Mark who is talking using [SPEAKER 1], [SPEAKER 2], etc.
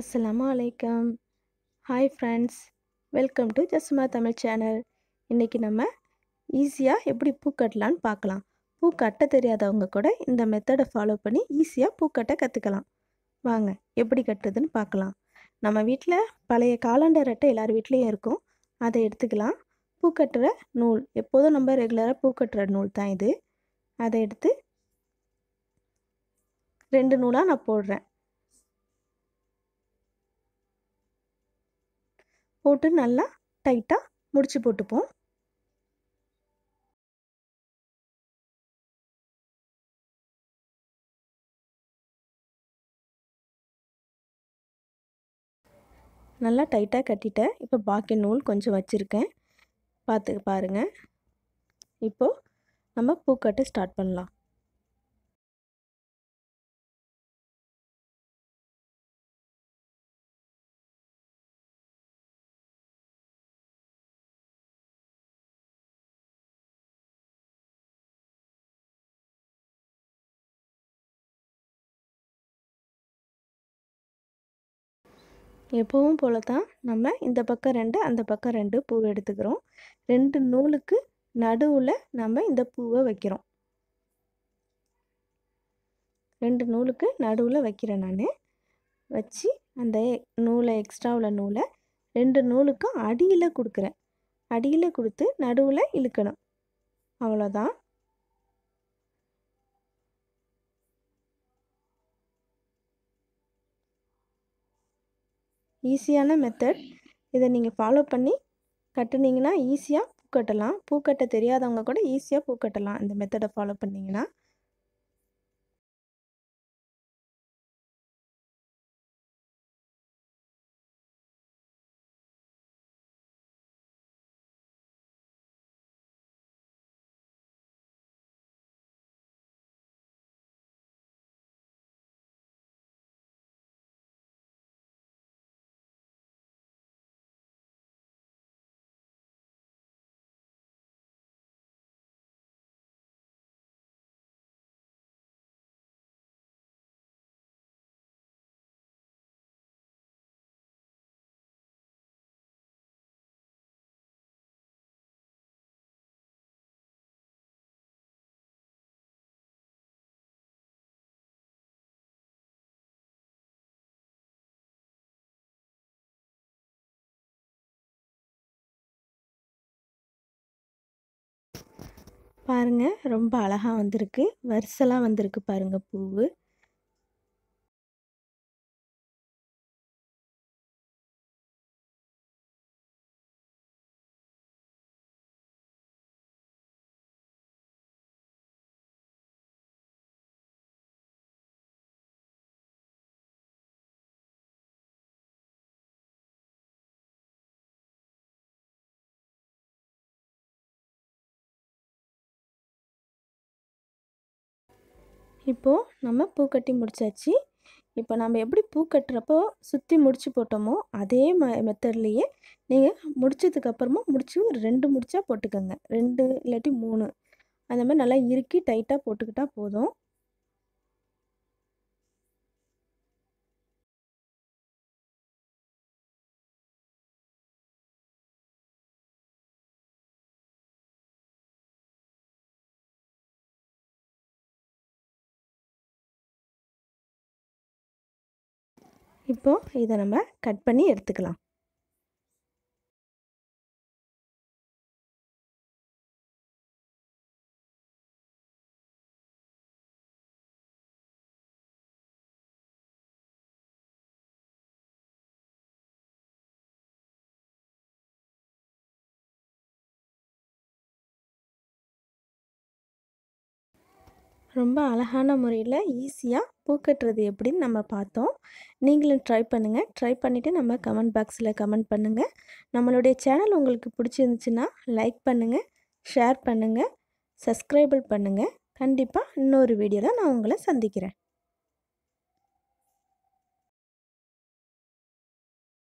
[SPEAKER 1] அஸ்லாம் வலைக்கம் hi friends welcome to Jasma Tamil channel இன்றைக்கி நம்ம ஈஸியாக எப்படி பூ கட்டலான்னு பார்க்கலாம் பூ கட்ட தெரியாதவங்க கூட இந்த மெத்தடை ஃபாலோ பண்ணி ஈஸியாக பூ கட்ட கற்றுக்கலாம் வாங்க எப்படி கட்டுறதுன்னு பார்க்கலாம் நம்ம வீட்டில் பழைய காலண்டர் அட்டை எல்லார் வீட்லேயும் இருக்கும் அதை எடுத்துக்கலாம் பூ கட்டுற நூல் எப்போதும் நம்ம ரெகுலராக பூ கட்டுற நூல் தான் இது அதை எடுத்து ரெண்டு நூலாக நான் போடுறேன் போட்டு நல்லா டைட்டாக
[SPEAKER 2] முடிச்சு போட்டுப்போம்
[SPEAKER 1] நல்லா டைட்டாக கட்டிட்டேன் இப்போ பாக்கி நூல் கொஞ்சம் வச்சுருக்கேன் பார்த்து பாருங்கள் இப்போது நம்ம பூக்கட்டை ஸ்டார்ட் பண்ணலாம் எப்பவும் போல தான் நம்ம இந்த பக்கம் ரெண்டு அந்த பக்கம் ரெண்டு பூ எடுத்துக்கிறோம் ரெண்டு நூலுக்கு நடுவில் நம்ம இந்த பூவை வைக்கிறோம் ரெண்டு நூலுக்கு நடுவில் வைக்கிறேன் நான் வச்சு அந்த நூலை எக்ஸ்ட்ரா உள்ள நூலை ரெண்டு நூலுக்கும் அடியில் கொடுக்குறேன் அடியில் கொடுத்து நடுவில் இழுக்கணும் அவ்வளோதான் ஈஸியான மெத்தட் இதை நீங்கள் ஃபாலோ பண்ணி கட்டுனீங்கன்னா ஈஸியாக பூ கட்டலாம் பூ கட்ட தெரியாதவங்க கூட ஈஸியாக பூ கட்டலாம் இந்த மெத்தடை ஃபாலோ பண்ணிங்கன்னா
[SPEAKER 2] பாருங்கள் ரொம்ப அழகாக வந்திருக்கு வரிசலாக வந்திருக்கு பாருங்கள் பூவு
[SPEAKER 1] இப்போது நம்ம பூ கட்டி முடித்தாச்சு இப்போ நம்ம எப்படி பூ கட்டுறப்போ சுற்றி முடிச்சு போட்டோமோ அதே ம மெத்தட்லேயே நீங்கள் முடிச்சதுக்கப்புறமா முடிச்சு ரெண்டு முடிச்சா போட்டுக்கோங்க ரெண்டு இல்லாட்டி மூணு அந்த மாதிரி நல்லா இறுக்கி டைட்டாக போட்டுக்கிட்டால் போதும்
[SPEAKER 2] இப்போது இதை நம்ம கட் பண்ணி எடுத்துக்கலாம்
[SPEAKER 1] ரொம்ப அழகான முறையில் ஈஸியாக பூக்கட்டுறது எப்படின்னு நம்ம பார்த்தோம் நீங்களும் ட்ரை பண்ணுங்கள் ட்ரை பண்ணிவிட்டு நம்ம கமெண்ட் பாக்ஸில் கமெண்ட் பண்ணுங்கள் நம்மளுடைய சேனல் உங்களுக்கு பிடிச்சிருந்துச்சுன்னா லைக் பண்ணுங்கள் ஷேர் பண்ணுங்கள் சப்ஸ்கிரைபிள் பண்ணுங்கள் கண்டிப்பாக இன்னொரு வீடியோவில் நான் உங்களை சந்திக்கிறேன்